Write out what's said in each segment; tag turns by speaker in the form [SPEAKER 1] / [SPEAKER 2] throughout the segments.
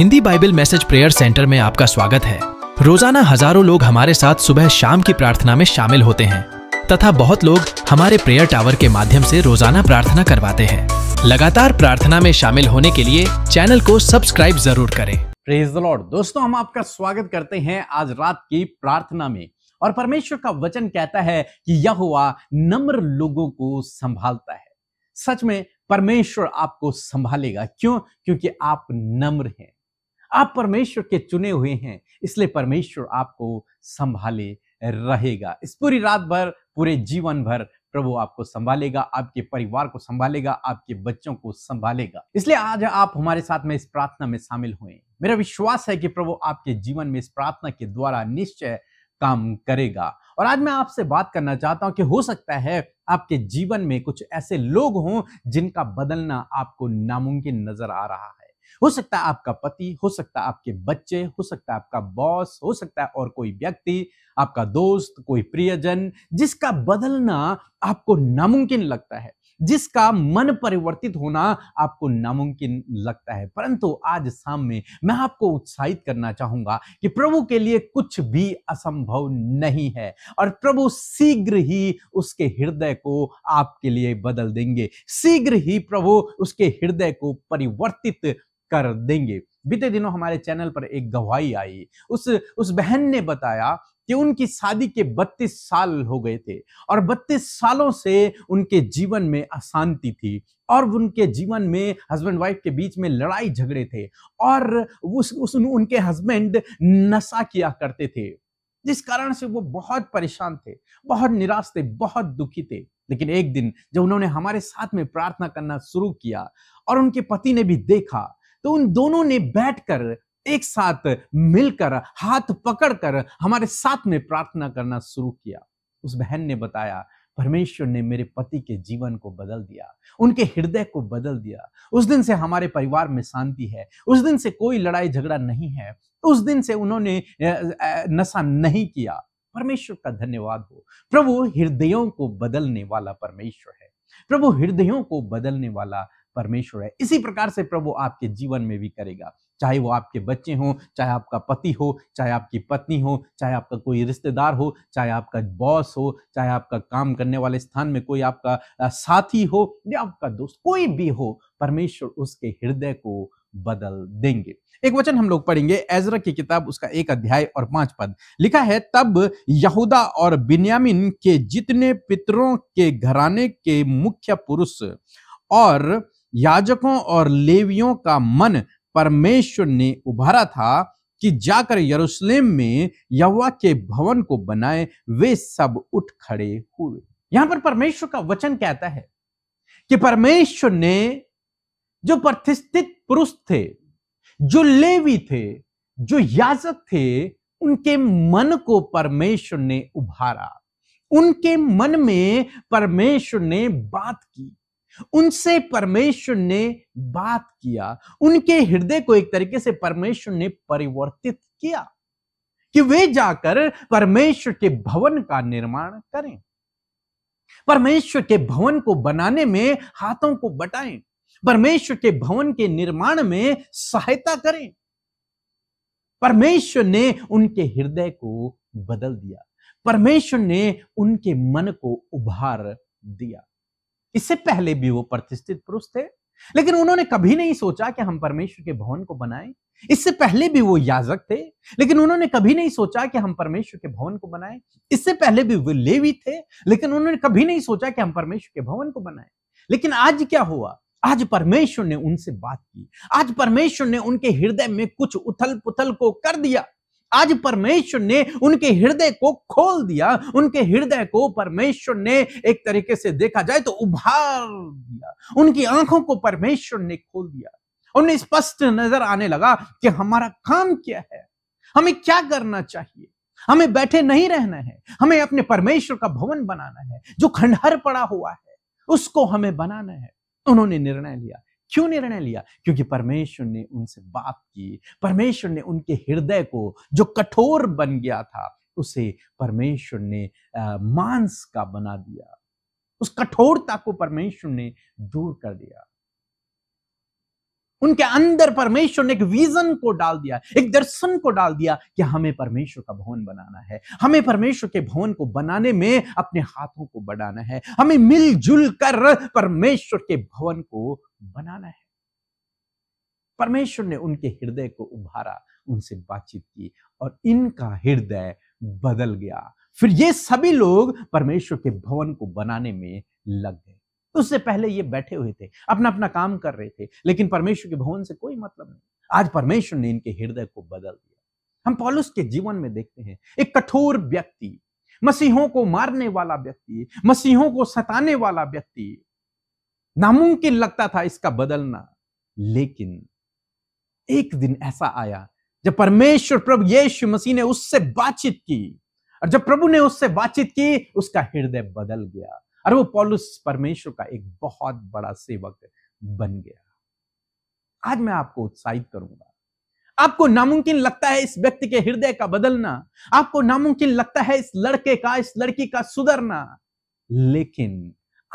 [SPEAKER 1] Hindi Bible message prayer centre में आपका स्वागत है रोजाना हजारों लोग हमारे साथ सुबह शाम की प्रार्थना में शामिल होते हैं तथा बहुत लोग हमारे प्रेयर टावर के माध्यम से रोजाना प्रार्थना करवाते हैं लगातार प्रार्थना में शामिल होने के लिए चैनल को सब्सक्राइब जरूर करें प्रेज द लॉर्ड दोस्तों हम आपका स्वागत करते हैं आज रात की प्रार्थना में और परमेश्वर का वचन कहता है कि यह हुआ नम्र लोगों को संभालता है सच में परमेश्वर आपको संभालेगा क्यों क्योंकि आप नम्र हैं आप परमेश्वर के चुने हुए हैं इसलिए परमेश्वर आपको संभाले रहेगा इस पूरी रात भर पूरे जीवन भर प्रभु आपको संभालेगा आपके परिवार को संभालेगा आपके बच्चों को संभालेगा इसलिए आज आप हमारे साथ में इस प्रार्थना में शामिल हुए मेरा विश्वास है कि प्रभु आपके जीवन में इस प्रार्थना के द्वारा निश्चय काम करेगा और आज मैं आपसे बात करना चाहता हूं कि हो सकता है आपके जीवन में कुछ ऐसे लोग हों जिनका बदलना आपको नामुमकिन नजर आ रहा है हो सकता है आपका पति हो सकता है आपके बच्चे हो सकता है आपका बॉस हो सकता है और कोई व्यक्ति आपका दोस्त कोई प्रियजन जिसका बदलना आपको नामुमकिन लगता है जिसका मन परिवर्तित होना आपको नामुमकिन लगता है परंतु आज शाम में मैं आपको उत्साहित करना चाहूंगा कि प्रभु के लिए कुछ भी असंभव नहीं है और प्रभु शीघ्र ही उसके हृदय को आपके लिए बदल देंगे शीघ्र ही प्रभु उसके हृदय को परिवर्तित कर देंगे बीते दिनों हमारे चैनल पर एक गवाही आई उस उस बहन ने बताया कि उनकी शादी के 32 साल हो गए थे और 32 सालों से उनके जीवन में अशांति थी और उनके जीवन में हस्बैंड वाइफ के बीच में लड़ाई झगड़े थे और उस, उस उनके हस्बैंड नशा किया करते थे जिस कारण से वो बहुत परेशान थे बहुत निराश थे बहुत दुखी थे लेकिन एक दिन जब उन्होंने हमारे साथ में प्रार्थना करना शुरू किया और उनके पति ने भी देखा तो उन दोनों ने बैठकर एक साथ मिलकर हाथ पकड़कर हमारे साथ में प्रार्थना करना शुरू किया उस बहन ने बताया परमेश्वर ने मेरे पति के जीवन को बदल दिया उनके हृदय को बदल दिया उस दिन से हमारे परिवार में शांति है उस दिन से कोई लड़ाई झगड़ा नहीं है उस दिन से उन्होंने नशा नहीं किया परमेश्वर का धन्यवाद हो प्रभु हृदयों को बदलने वाला परमेश्वर है प्रभु हृदयों को बदलने वाला परमेश्वर है इसी प्रकार से प्रभु आपके जीवन में भी करेगा चाहे वो आपके बच्चे हो चाहे आपका पति हो चाहे आपकी पत्नी हो चाहे आपका कोई रिश्तेदार हो चाहे आपका बॉस हो चाहे आपका काम करने वाले स्थान में कोई आपका साथी हो या आपका दोस्त कोई भी हो परमेश्वर उसके हृदय को बदल देंगे एक वचन हम लोग पढ़ेंगे एजरा की किताब उसका एक अध्याय और पांच पद लिखा है तब यहूदा और बिन्यामिन के जितने पितरों के घराने के मुख्य पुरुष और याजकों और लेवियों का मन परमेश्वर ने उभारा था कि जाकर यरूशलेम में यवा के भवन को बनाए वे सब उठ खड़े हुए यहां पर परमेश्वर का वचन कहता है कि परमेश्वर ने जो प्रतिष्ठित पुरुष थे जो लेवी थे जो याजक थे उनके मन को परमेश्वर ने उभारा उनके मन में परमेश्वर ने बात की उनसे परमेश्वर ने बात किया उनके हृदय को एक तरीके से परमेश्वर ने परिवर्तित किया कि वे जाकर परमेश्वर के भवन का निर्माण करें परमेश्वर के भवन को बनाने में हाथों को बटाएं परमेश्वर के भवन के निर्माण में सहायता करें परमेश्वर ने उनके हृदय को बदल दिया परमेश्वर ने उनके मन को उभार दिया इससे पहले भी वो प्रतिष्ठित पुरुष थे लेकिन उन्होंने कभी नहीं सोचा कि हम परमेश्वर के भवन को बनाएं इससे पहले भी वो याजक थे लेकिन उन्होंने कभी नहीं सोचा कि हम परमेश्वर के भवन को बनाएं इससे पहले भी वो लेवी थे लेकिन उन्होंने कभी नहीं सोचा कि हम परमेश्वर के भवन को बनाएं लेकिन आज क्या हुआ आज परमेश्वर ने उनसे बात की आज परमेश्वर ने उनके हृदय में कुछ उथल पुथल को कर दिया आज परमेश्वर ने उनके हृदय को खोल दिया उनके हृदय को परमेश्वर ने एक तरीके से देखा जाए तो उभार दिया उनकी आंखों को परमेश्वर ने खोल दिया उन्हें स्पष्ट नजर आने लगा कि हमारा काम क्या है हमें क्या करना चाहिए हमें बैठे नहीं रहना है हमें अपने परमेश्वर का भवन बनाना है जो खंडहर पड़ा हुआ है उसको हमें बनाना है उन्होंने निर्णय लिया क्यों निर्णय लिया क्योंकि परमेश्वर ने उनसे बात की परमेश्वर ने उनके हृदय को जो कठोर बन गया था उसे परमेश्वर ने मांस का बना दिया उस कठोरता को परमेश्वर ने दूर कर दिया उनके अंदर परमेश्वर ने एक विजन को डाल दिया एक दर्शन को डाल दिया कि हमें परमेश्वर का भवन बनाना है हमें परमेश्वर के भवन को बनाने में अपने हाथों को बढ़ाना है हमें मिलजुल कर परमेश्वर के भवन को बनाना है परमेश्वर ने उनके हृदय को उभारा उनसे बातचीत की और इनका हृदय बदल गया फिर ये सभी लोग परमेश्वर के भवन को बनाने में लग गए उससे पहले ये बैठे हुए थे अपना अपना काम कर रहे थे लेकिन परमेश्वर के भवन से कोई मतलब नहीं आज परमेश्वर ने इनके हृदय को बदल दिया हम पॉलुस के जीवन में देखते हैं एक कठोर व्यक्ति मसीहों को मारने वाला व्यक्ति मसीहों को सताने वाला व्यक्ति नामुमकिन लगता था इसका बदलना लेकिन एक दिन ऐसा आया जब परमेश्वर प्रभु यीशु मसीह ने उससे बातचीत की और जब प्रभु ने उससे बातचीत की उसका हृदय बदल गया और वो पॉलुस परमेश्वर का एक बहुत बड़ा सेवक बन गया आज मैं आपको उत्साहित करूंगा आपको नामुमकिन लगता है इस व्यक्ति के हृदय का बदलना आपको नामुमकिन लगता है इस लड़के का इस लड़की का सुधरना लेकिन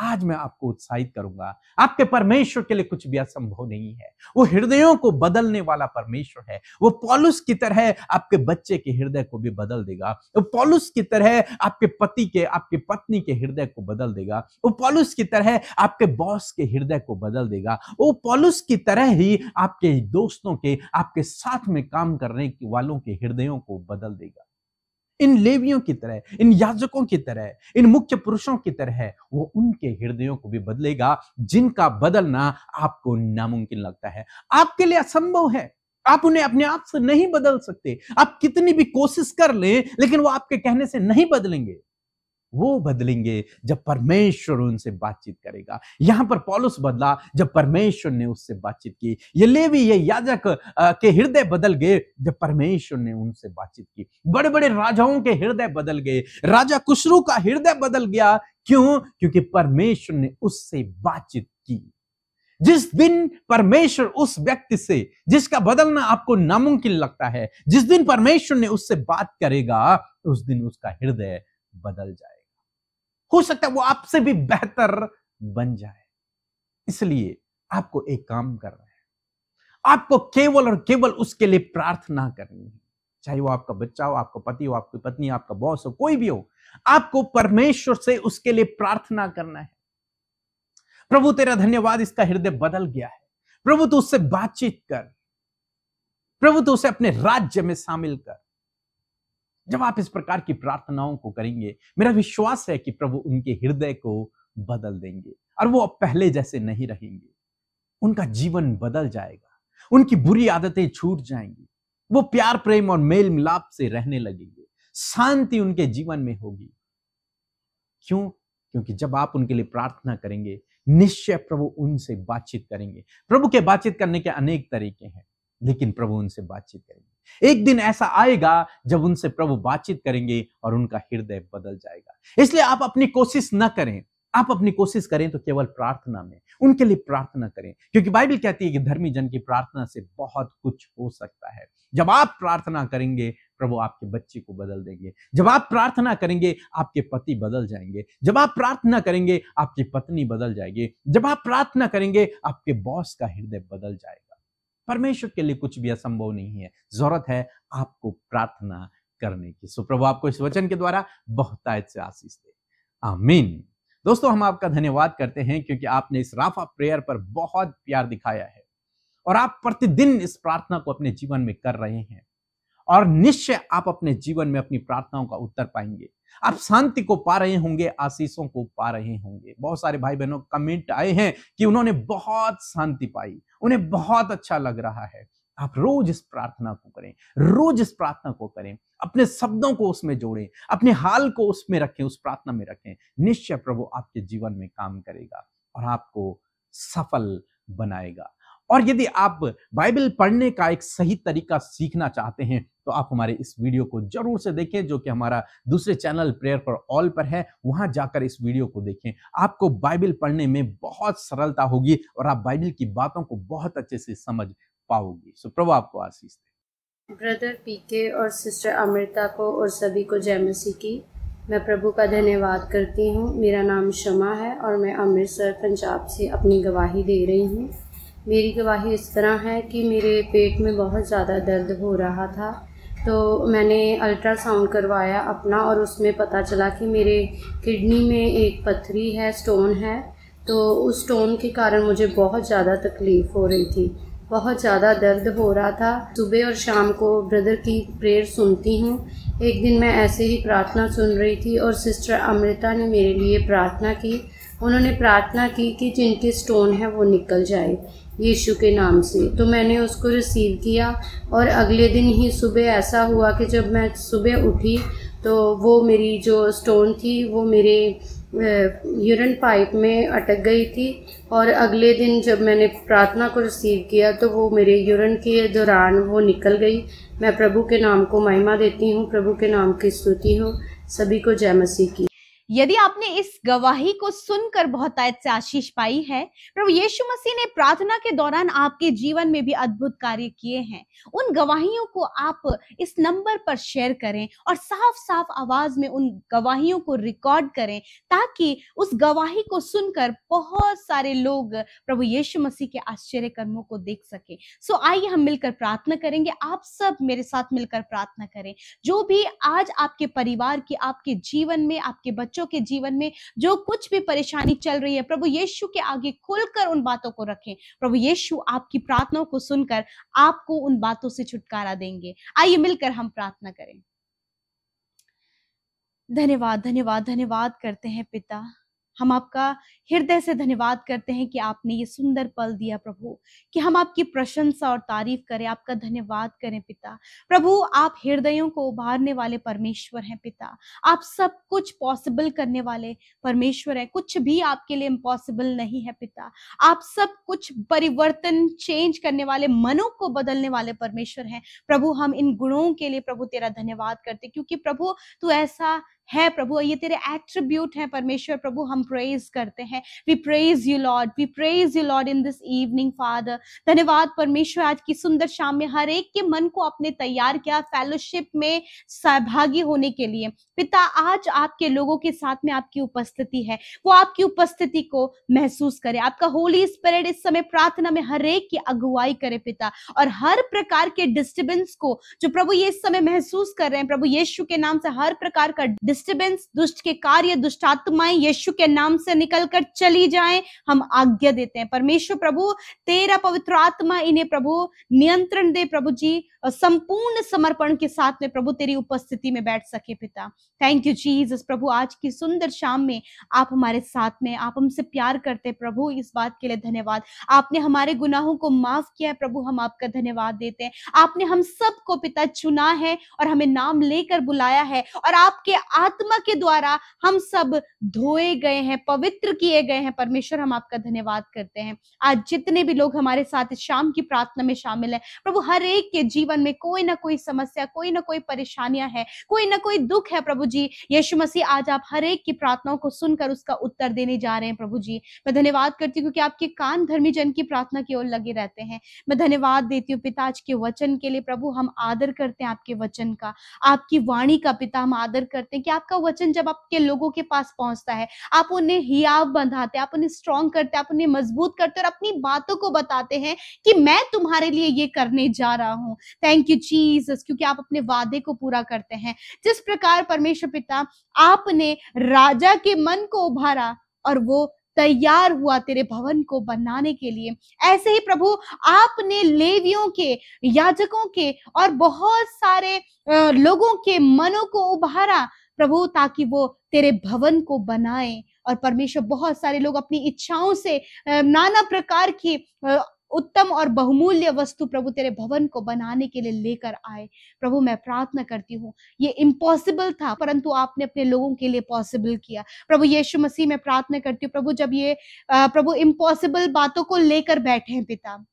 [SPEAKER 1] आज मैं आपको उत्साहित करूंगा आपके परमेश्वर के लिए कुछ भी असंभव नहीं है वो हृदयों को बदलने वाला परमेश्वर है वो पॉलुस की तरह आपके बच्चे के हृदय को भी बदल देगा वो पॉलुस की तरह आपके पति के आपके पत्नी के हृदय को बदल देगा वो पॉलुस की तरह आपके बॉस के हृदय को बदल देगा वो पॉलुस की तरह ही आपके दोस्तों के आपके साथ में काम करने वालों के हृदयों को बदल देगा इन लेवियों की तरह इन याजकों की तरह इन मुख्य पुरुषों की तरह वो उनके हृदयों को भी बदलेगा जिनका बदलना आपको नामुमकिन लगता है आपके लिए असंभव है आप उन्हें अपने आप से नहीं बदल सकते आप कितनी भी कोशिश कर लें लेकिन वो आपके कहने से नहीं बदलेंगे वो बदलेंगे जब परमेश्वर उनसे बातचीत करेगा यहां पर पॉलुस बदला जब परमेश्वर ने उससे बातचीत की ये लेवी ये याजक के हृदय बदल गए जब परमेश्वर ने उनसे बातचीत की बड़े बड़े राजाओं के हृदय बदल गए राजा कुशरू का हृदय बदल गया क्यों क्योंकि परमेश्वर ने उससे बातचीत की जिस दिन परमेश्वर उस व्यक्ति से जिसका बदलना आपको नामुमकिन लगता है जिस दिन परमेश्वर ने उससे बात करेगा उस दिन उसका हृदय बदल जाए हो सकता है वो आपसे भी बेहतर बन जाए इसलिए आपको एक काम करना है आपको केवल और केवल उसके लिए प्रार्थना करनी है चाहे वो आपका बच्चा हो आपका पति हो आपकी पत्नी हो आपका बॉस हो कोई भी हो आपको परमेश्वर से उसके लिए प्रार्थना करना है प्रभु तेरा धन्यवाद इसका हृदय बदल गया है प्रभु तू उससे बातचीत कर प्रभु तू उसे अपने राज्य में शामिल कर जब आप इस प्रकार की प्रार्थनाओं को करेंगे मेरा विश्वास है कि प्रभु उनके हृदय को बदल देंगे और वो अब पहले जैसे नहीं रहेंगे उनका जीवन बदल जाएगा उनकी बुरी आदतें छूट जाएंगी वो प्यार प्रेम और मेल मिलाप से रहने लगेंगे शांति उनके जीवन में होगी क्यों क्योंकि जब आप उनके लिए प्रार्थना करेंगे निश्चय प्रभु उनसे बातचीत करेंगे प्रभु के बातचीत करने के अनेक तरीके हैं लेकिन प्रभु उनसे बातचीत करेंगे एक दिन ऐसा आएगा जब उनसे प्रभु बातचीत करेंगे और उनका हृदय बदल जाएगा इसलिए आप अपनी कोशिश ना करें आप अपनी कोशिश करें तो केवल प्रार्थना में उनके लिए प्रार्थना करें क्योंकि बाइबल कहती है कि धर्मी जन की प्रार्थना से बहुत कुछ हो सकता है जब आप प्रार्थना करेंगे प्रभु आपके बच्चे को बदल देंगे जब आप प्रार्थना करेंगे आपके पति बदल जाएंगे जब आप प्रार्थना करेंगे आपकी पत्नी बदल जाएगी जब आप प्रार्थना करेंगे आपके बॉस का हृदय बदल जाएगा परमेश्वर के लिए कुछ भी असंभव नहीं है जरूरत है आपको प्रार्थना करने की सुप्रभु आपको इस वचन के द्वारा बहुतायत से आशीष दे आमीन दोस्तों हम आपका धन्यवाद करते हैं क्योंकि आपने इस राफा प्रेयर पर बहुत प्यार दिखाया है और आप प्रतिदिन इस प्रार्थना को अपने जीवन में कर रहे हैं और निश्चय आप अपने जीवन में अपनी प्रार्थनाओं का उत्तर पाएंगे आप शांति को पा रहे होंगे आशीषों को पा रहे होंगे बहुत सारे भाई बहनों कमेंट आए हैं कि उन्होंने बहुत शांति पाई उन्हें बहुत अच्छा लग रहा है आप रोज इस प्रार्थना को करें रोज इस प्रार्थना को करें अपने शब्दों को उसमें जोड़ें अपने हाल को उसमें रखें उस प्रार्थना में रखें निश्चय प्रभु आपके जीवन में काम करेगा और आपको सफल बनाएगा और यदि आप बाइबल पढ़ने का एक सही तरीका सीखना चाहते हैं तो आप हमारे इस वीडियो को जरूर से देखें जो कि हमारा दूसरे चैनल प्रेयर पर ऑल पर है वहां जाकर इस वीडियो को देखें आपको बाइबल पढ़ने में बहुत सरलता होगी और आप बाइबल की बातों को बहुत अच्छे से समझ पाओगे सो प्रभु आपको आशीष दे
[SPEAKER 2] ब्रदर पीके और सिस्टर अमृता को और सभी को जय मसीह की मैं प्रभु का धन्यवाद करती हूँ मेरा नाम शमा है और मैं अमृतसर पंजाब से अपनी गवाही दे रही हूँ मेरी गवाही इस तरह है कि मेरे पेट में बहुत ज़्यादा दर्द हो रहा था तो मैंने अल्ट्रासाउंड करवाया अपना और उसमें पता चला कि मेरे किडनी में एक पथरी है स्टोन है तो उस स्टोन के कारण मुझे बहुत ज़्यादा तकलीफ़ हो रही थी बहुत ज़्यादा दर्द हो रहा था सुबह और शाम को ब्रदर की प्रेयर सुनती हूँ एक दिन मैं ऐसे ही प्रार्थना सुन रही थी और सिस्टर अमृता ने मेरे लिए प्रार्थना की उन्होंने प्रार्थना की कि जिनके स्टोन है वो निकल जाए यीशु के नाम से तो मैंने उसको रिसीव किया और अगले दिन ही सुबह ऐसा हुआ कि जब मैं सुबह उठी तो वो मेरी जो स्टोन थी वो मेरे यूरिन पाइप में अटक गई थी और अगले दिन जब मैंने प्रार्थना को रिसीव किया तो वो मेरे यूरिन के दौरान वो निकल गई मैं प्रभु के नाम को महिमा देती हूँ प्रभु के नाम की स्तुति हो सभी को जय मसीह की
[SPEAKER 3] यदि आपने इस गवाही को सुनकर बहुतायत से आशीष पाई है प्रभु यीशु मसीह ने प्रार्थना के दौरान आपके जीवन में भी अद्भुत कार्य किए हैं उन गवाहियों को आप इस नंबर पर शेयर करें और साफ साफ आवाज में उन गवाहियों को रिकॉर्ड करें ताकि उस गवाही को सुनकर बहुत सारे लोग प्रभु यीशु मसीह के आश्चर्य कर्मों को देख सके सो आइए हम मिलकर प्रार्थना करेंगे आप सब मेरे साथ मिलकर प्रार्थना करें जो भी आज आपके परिवार की आपके जीवन में आपके बच्चों के जीवन में जो कुछ भी परेशानी चल रही है प्रभु यीशु के आगे खुलकर उन बातों को रखें प्रभु यीशु आपकी प्रार्थनाओं को सुनकर आपको उन बातों से छुटकारा देंगे आइए मिलकर हम प्रार्थना करें धन्यवाद धन्यवाद धन्यवाद करते हैं पिता हम आपका हृदय से धन्यवाद करते हैं कि आपने ये सुंदर पल दिया प्रभु कि हम आपकी प्रशंसा और तारीफ करें आपका धन्यवाद करें पिता प्रभु आप हृदयों को उभारने वाले परमेश्वर हैं पिता आप सब कुछ पॉसिबल करने वाले परमेश्वर हैं कुछ भी आपके लिए इम्पॉसिबल नहीं है पिता आप सब कुछ परिवर्तन चेंज करने वाले मनों को बदलने वाले परमेश्वर हैं प्रभु हम इन गुणों के लिए प्रभु तेरा धन्यवाद करते क्योंकि प्रभु तू ऐसा है प्रभु ये तेरे एट्रीब्यूट हैं परमेश्वर प्रभु हम प्रेज करते हैं we praise you Lord we praise you Lord in this evening Father धन्यवाद परमेश्वर आज की सुंदर शाम में हर एक के मन को अपने तैयार किया फेलोशिप में सहभागी होने के लिए पिता आज आपके लोगों के साथ में आपकी उपस्थिति है वो आपकी उपस्थिति को महसूस करे आपका होली स्पिरिट इस समय प्रार्थना में हर एक की अगुवाई करे पिता और हर प्रकार के डिस्टर्बेंस को जो प्रभु ये इस समय महसूस कर रहे हैं प्रभु यीशु के नाम से हर प्रकार का डिस्टर्बेंस दुष्ट के कार्य दुष्ट आत्माएं यीशु के नाम से निकलकर चली जाएं हम आज्ञा देते हैं परमेश्वर प्रभु तेरा पवित्र आत्मा इन्हें प्रभु नियंत्रण दे प्रभु जी संपूर्ण समर्पण के साथ में प्रभु तेरी उपस्थिति में बैठ सके पिता थैंक यू जीसस प्रभु आज की सुंदर शाम में आप हमारे साथ में आप हमसे प्यार करते प्रभु इस बात के लिए धन्यवाद आपने हमारे गुनाहों को माफ किया है प्रभु हम आपका धन्यवाद देते हैं आपने हम सबको पिता चुना है और हमें नाम लेकर बुलाया है और आपके आ आत्मा के द्वारा हम सब धोए गए हैं पवित्र किए गए हैं परमेश्वर हम आपका धन्यवाद करते हैं आज जितने भी लोग हमारे साथ शाम की प्रार्थना में शामिल है प्रभु हर एक के जीवन में कोई ना कोई समस्या कोई ना कोई परेशानियां है कोई ना कोई दुख है प्रभु जी यीशु मसीह आज आप हर एक की प्रार्थनाओं को सुनकर उसका उत्तर देने जा रहे हैं प्रभु जी मैं धन्यवाद करती हूँ क्योंकि आपके कान धर्मी जन की प्रार्थना की ओर लगे रहते हैं मैं धन्यवाद देती हूँ पिता आज के वचन के लिए प्रभु हम आदर करते हैं आपके वचन का आपकी वाणी का पिता हम आदर करते हैं कि आपका वचन जब आपके लोगों के पास पहुंचता है आप उन्हें हियाव बंधाते आप उन्हें स्ट्रांग करते आप उन्हें मजबूत करते और अपनी बातों को बताते हैं कि मैं तुम्हारे लिए ये करने जा रहा हूँ थैंक यू जीसस क्योंकि आप अपने वादे को पूरा करते हैं जिस प्रकार परमेश्वर पिता आपने राजा के मन को उभारा और वो तैयार हुआ तेरे भवन को बनाने के लिए ऐसे ही प्रभु आपने लेवियों के याजकों के और बहुत सारे लोगों के मनों को उभारा प्रभु ताकि वो तेरे भवन को बनाए और परमेश्वर बहुत सारे लोग अपनी इच्छाओं से नाना प्रकार की उत्तम और बहुमूल्य वस्तु प्रभु तेरे भवन को बनाने के लिए लेकर आए प्रभु मैं प्रार्थना करती हूँ ये इम्पॉसिबल था परंतु आपने अपने लोगों के लिए पॉसिबल किया प्रभु यीशु मसीह मैं प्रार्थना करती हूँ प्रभु जब ये प्रभु इम्पॉसिबल बातों को लेकर बैठे हैं पिता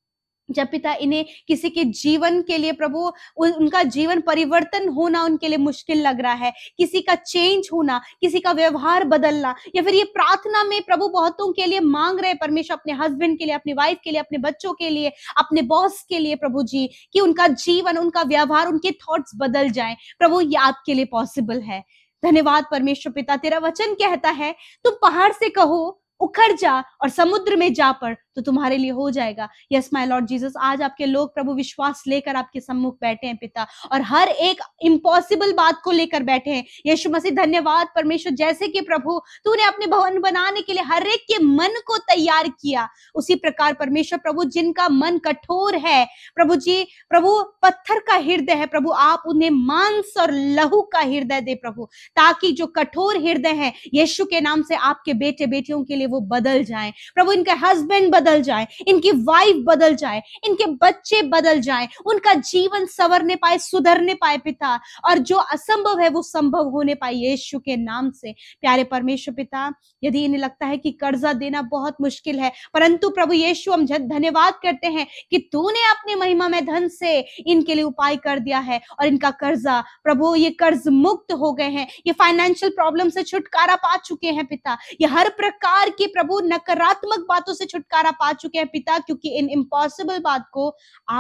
[SPEAKER 3] जब पिता इन्हें किसी के जीवन के लिए प्रभु उनका जीवन परिवर्तन होना उनके लिए मुश्किल लग रहा है किसी का चेंज होना किसी का व्यवहार बदलना या फिर ये प्रार्थना में प्रभु बहुतों के लिए मांग रहे परमेश्वर अपने हस्बैंड के लिए अपनी वाइफ के लिए अपने बच्चों के लिए अपने बॉस के लिए प्रभु जी कि उनका जीवन उनका व्यवहार उनके थॉट्स बदल जाए प्रभु ये आपके लिए पॉसिबल है धन्यवाद परमेश्वर पिता तेरा वचन कहता है तुम पहाड़ से कहो उखड़ जा और समुद्र में जा पर तो तुम्हारे लिए हो जाएगा यस माई लॉर्ड जीसस आज आपके लोग प्रभु विश्वास लेकर आपके सम्मुख बैठे हैं पिता और हर एक इम्पॉसिबल बात को लेकर बैठे हैं यशु मसीह धन्यवाद परमेश्वर जैसे कि प्रभु तूने अपने भवन बनाने के लिए हर एक के मन को तैयार किया उसी प्रकार परमेश्वर प्रभु जिनका मन कठोर है प्रभु जी प्रभु पत्थर का हृदय है प्रभु आप उन्हें मांस और लहू का हृदय दे प्रभु ताकि जो कठोर हृदय है यीशु के नाम से आपके बेटे बेटियों के लिए वो बदल जाए प्रभु इनके हस्बैंड बदल जाए इनकी वाइफ बदल जाए इनके बच्चे बदल जाए उनका जीवन सवरने पाए सुधरने पाए पिता और जो असंभव है वो संभव होने पाए यीशु के नाम से प्यारे परमेश्वर पिता यदि इन्हें लगता है कि कर्जा देना बहुत मुश्किल है परंतु प्रभु यीशु हम धन्यवाद करते हैं कि तूने अपने महिमा में धन से इनके लिए उपाय कर दिया है और इनका कर्जा प्रभु ये कर्ज मुक्त हो गए हैं ये फाइनेंशियल प्रॉब्लम से छुटकारा पा चुके हैं पिता ये हर प्रकार की प्रभु नकारात्मक बातों से छुटकारा आप आ चुके हैं पिता क्योंकि इन इम्पॉसिबल बात को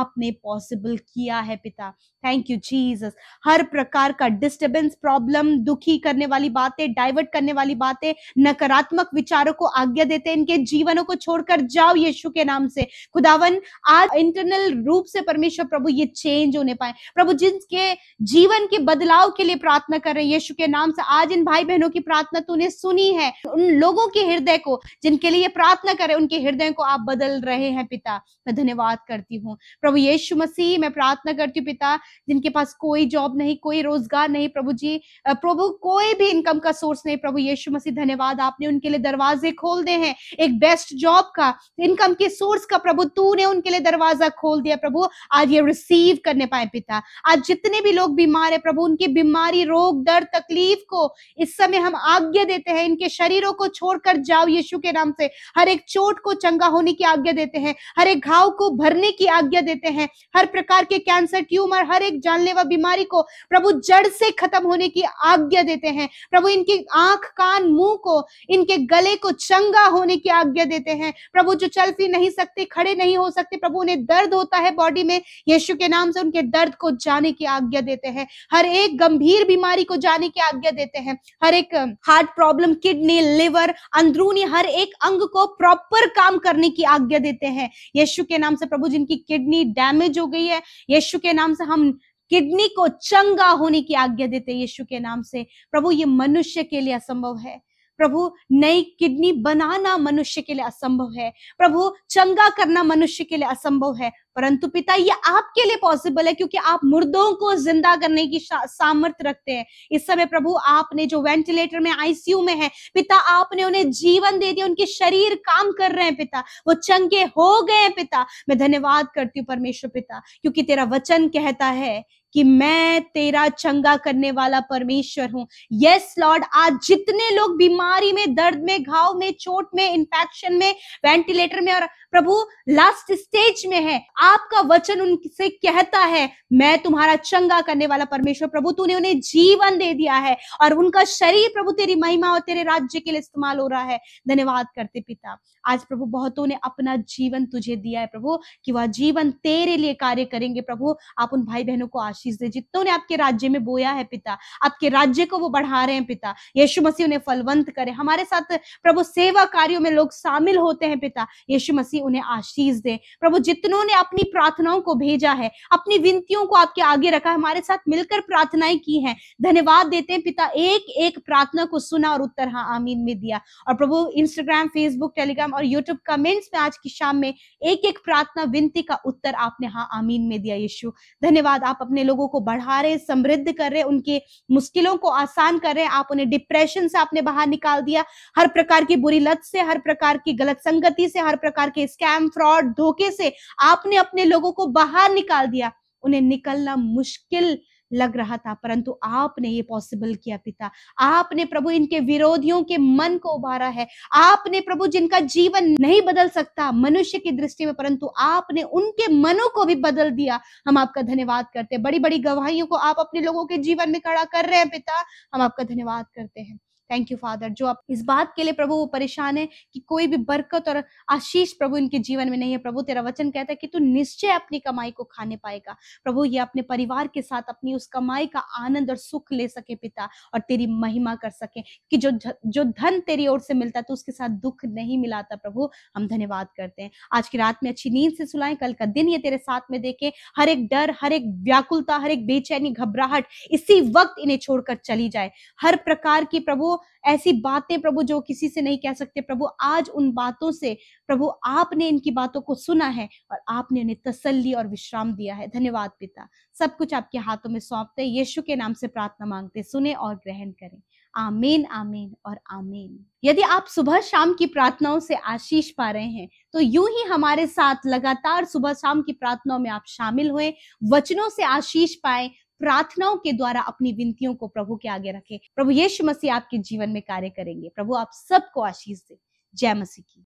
[SPEAKER 3] आपने पॉसिबल किया है पिता थैंक यू जीसस हर प्रकार का डिस्टर्बेंस प्रॉब्लम दुखी करने वाली बातें डाइवर्ट करने वाली बातें नकारात्मक विचारों को आज्ञा देते हैं इनके जीवनों को छोड़कर जाओ यीशु के नाम से खुदावन आज इंटरनल रूप से परमेश्वर प्रभु ये चेंज होने पाए प्रभु जिनके जीवन के बदलाव के लिए प्रार्थना कर रहे हैं यीशु के नाम से आज इन भाई बहनों की प्रार्थना तूने सुनी है उन लोगों के हृदय को जिनके लिए प्रार्थना करे उनके हृदय को को आप बदल रहे हैं पिता मैं धन्यवाद करती हूँ प्रभु यीशु मसीह मैं प्रार्थना करती हूँ पिता जिनके पास कोई जॉब नहीं कोई रोजगार नहीं प्रभु जी प्रभु कोई भी इनकम का सोर्स नहीं प्रभु यीशु मसीह धन्यवाद आपने उनके लिए दरवाजे खोल दे हैं एक बेस्ट जॉब का इनकम के सोर्स का प्रभु तू ने उनके लिए दरवाजा खोल दिया प्रभु आज ये रिसीव करने पाए पिता आज जितने भी लोग बीमार है प्रभु उनकी बीमारी रोग दर्द तकलीफ को इस समय हम आज्ञा देते हैं इनके शरीरों को छोड़कर जाओ यीशु के नाम से हर एक चोट को चंगा होने की आज्ञा देते हैं हर एक घाव को भरने की आज्ञा देते हैं हर प्रकार के कैंसर ट्यूमर हर एक जानलेवा बीमारी को प्रभु जड़ से खत्म होने की आज्ञा देते हैं प्रभु इनकी आंख कान मुंह को इनके गले को चंगा होने की आज्ञा देते हैं प्रभु जो चल फिर नहीं सकते खड़े नहीं हो सकते प्रभु उन्हें दर्द होता है बॉडी में यीशु के नाम से उनके दर्द को जाने की आज्ञा देते हैं हर एक गंभीर बीमारी को जाने की आज्ञा देते हैं हर एक हार्ट प्रॉब्लम किडनी लिवर अंदरूनी हर एक अंग को प्रॉपर काम करने करने की आज्ञा देते हैं यीशु के नाम से प्रभु जिनकी किडनी डैमेज हो गई है यीशु के नाम से हम किडनी को चंगा होने की आज्ञा देते यीशु के नाम से प्रभु ये मनुष्य के लिए असंभव है प्रभु नई किडनी बनाना मनुष्य के लिए असंभव है प्रभु चंगा करना मनुष्य के लिए असंभव है परंतु पिता ये आपके लिए पॉसिबल है क्योंकि आप मुर्दों को जिंदा करने की सामर्थ्य रखते हैं इस समय प्रभु आपने जो वेंटिलेटर में आईसीयू में है पिता आपने उन्हें जीवन दे दिया उनके शरीर काम कर रहे हैं पिता वो चंगे हो गए पिता मैं धन्यवाद करती हूँ परमेश्वर पिता क्योंकि तेरा वचन कहता है कि मैं तेरा चंगा करने वाला परमेश्वर हूं यस लॉर्ड आज जितने लोग बीमारी में दर्द में घाव में चोट में इंफेक्शन में वेंटिलेटर में और प्रभु लास्ट स्टेज में है आपका वचन उनसे कहता है मैं तुम्हारा चंगा करने वाला परमेश्वर प्रभु तूने उन्हें जीवन दे दिया है और उनका शरीर प्रभु तेरी महिमा और तेरे राज्य के लिए इस्तेमाल हो रहा है धन्यवाद करते पिता आज प्रभु बहुतों ने अपना जीवन तुझे दिया है प्रभु कि वह जीवन तेरे लिए कार्य करेंगे प्रभु आप उन भाई बहनों को आशीष आशीष दे जितनों ने आपके राज्य में बोया है पिता आपके राज्य को वो बढ़ा रहे हैं पिता यीशु मसीह उन्हें फलवंत करे हमारे साथ प्रभु सेवा कार्यों में लोग शामिल होते हैं पिता यीशु मसीह उन्हें आशीष दे प्रभु जितनों ने अपनी प्रार्थनाओं को भेजा है अपनी विनतियों को आपके आगे रखा हमारे साथ मिलकर प्रार्थनाएं की हैं धन्यवाद देते हैं पिता एक एक प्रार्थना को सुना और उत्तर हाँ आमीन में दिया और प्रभु इंस्टाग्राम फेसबुक टेलीग्राम और यूट्यूब कमेंट्स में आज की शाम में एक एक प्रार्थना विनती का उत्तर आपने हाँ आमीन में दिया यीशु धन्यवाद आप अपने लोगों को बढ़ा रहे समृद्ध कर रहे उनके मुश्किलों को आसान कर रहे आप उन्हें डिप्रेशन से आपने बाहर निकाल दिया हर प्रकार की बुरी लत से हर प्रकार की गलत संगति से हर प्रकार के स्कैम फ्रॉड धोखे से आपने अपने लोगों को बाहर निकाल दिया उन्हें निकलना मुश्किल लग रहा था परंतु आपने ये पॉसिबल किया पिता आपने प्रभु इनके विरोधियों के मन को उभारा है आपने प्रभु जिनका जीवन नहीं बदल सकता मनुष्य की दृष्टि में परंतु आपने उनके मनों को भी बदल दिया हम आपका धन्यवाद करते हैं बड़ी बड़ी गवाहियों को आप अपने लोगों के जीवन में खड़ा कर रहे हैं पिता हम आपका धन्यवाद करते हैं थैंक यू फादर जो आप इस बात के लिए प्रभु वो परेशान है कि कोई भी बरकत और आशीष प्रभु इनके जीवन में नहीं है प्रभु तेरा वचन कहता है कि तू निश्चय अपनी कमाई को खाने पाएगा प्रभु ये अपने परिवार के साथ अपनी उस कमाई का आनंद और सुख ले सके पिता और तेरी महिमा कर सके कि जो जो धन तेरी ओर से मिलता है तो उसके साथ दुख नहीं मिलाता प्रभु हम धन्यवाद करते हैं आज की रात में अच्छी नींद से सुलाएं कल का दिन ये तेरे साथ में देखे हर एक डर हर एक व्याकुलता हर एक बेचैनी घबराहट इसी वक्त इन्हें छोड़कर चली जाए हर प्रकार की प्रभु ऐसी बातें प्रभु जो किसी से नहीं कह सकते प्रभु आज उन बातों से प्रभु आपने इनकी बातों को सुना है और आपने उन्हें तसल्ली और विश्राम दिया है धन्यवाद पिता सब कुछ आपके हाथों में सौंपते यीशु के नाम से प्रार्थना मांगते सुने और ग्रहण करें आमेन आमेन और आमेन यदि आप सुबह शाम की प्रार्थनाओं से आशीष पा रहे हैं तो यूं ही हमारे साथ लगातार सुबह शाम की प्रार्थनाओं में आप शामिल हुए वचनों से आशीष पाएं प्रार्थनाओं के द्वारा अपनी विनतियों को प्रभु के आगे रखें प्रभु यीशु मसीह आपके जीवन में कार्य करेंगे प्रभु आप सबको आशीष दे जय मसीह की